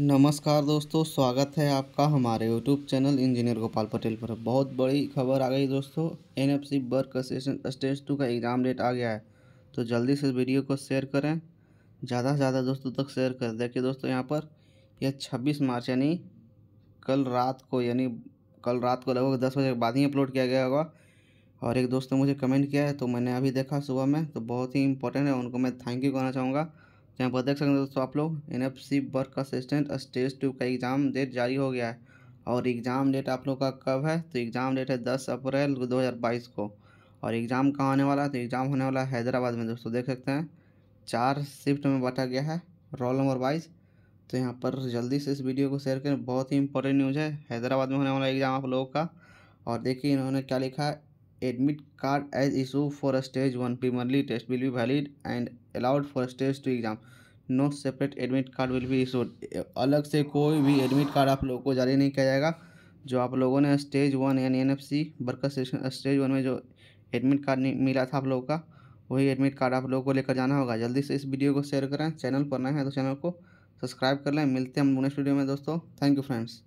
नमस्कार दोस्तों स्वागत है आपका हमारे YouTube channel engineer Gopal Patel पर बहुत बड़ी खबर आ गई दोस्तों N F C work session stage two का एग्ज़ाम डेट आ गया है तो जल्दी से वीडियो को शेयर करें ज़्यादा से ज़्यादा दोस्तों तक शेयर कर देखिए दोस्तों यहाँ पर यह छब्बीस मार्च यानी कल रात को यानी कल रात को लगभग दस बजे के बाद ही अपलोड किया गया होगा और एक दोस्त ने मुझे कमेंट किया है तो मैंने अभी देखा सुबह में तो बहुत ही इंपॉर्टेंट है उनको मैं थैंक यू कहना चाहूँगा यहाँ पर देख सकते हैं दोस्तों आप लोग N F C work assistant stage two का एग्ज़ाम डेट जारी हो गया है और एग्ज़ाम डेट आप लोग का कब है तो एग्ज़ाम डेट है दस अप्रैल दो हज़ार बाईस को और एग्ज़ाम कहाँ होने वाला है तो एग्ज़ाम होने वाला है हैदराबाद में दोस्तों देख सकते हैं चार शिफ्ट में बांटा गया है रोल नंबर वाइज तो यहाँ पर जल्दी से इस वीडियो को शेयर करें बहुत ही इंपॉर्टेंट न्यूज़ है हैदराबाद में होने वाला एग्ज़ाम आप लोगों का और देखिए इन्होंने क्या लिखा है admit card as issue for a stage one primarily test will be valid and allowed for stage two exam no separate admit card will be issued अलग से कोई भी एडमिट कार्ड आप लोगों को जारी नहीं किया जाएगा जो आप लोगों ने स्टेज वन यानी N F C worker station stage one में जो एडमिट कार्ड मिला था आप लोगों का वही एडमिट कार्ड आप लोगों को लेकर जाना होगा जल्दी से इस वीडियो को शेयर करें चैनल पर नए हैं तो चैनल को सब्सक्राइब कर लें मिलते हैं हम नेक्स्ट वीडियो में दोस्तों थैंक यू फ्रेंड्स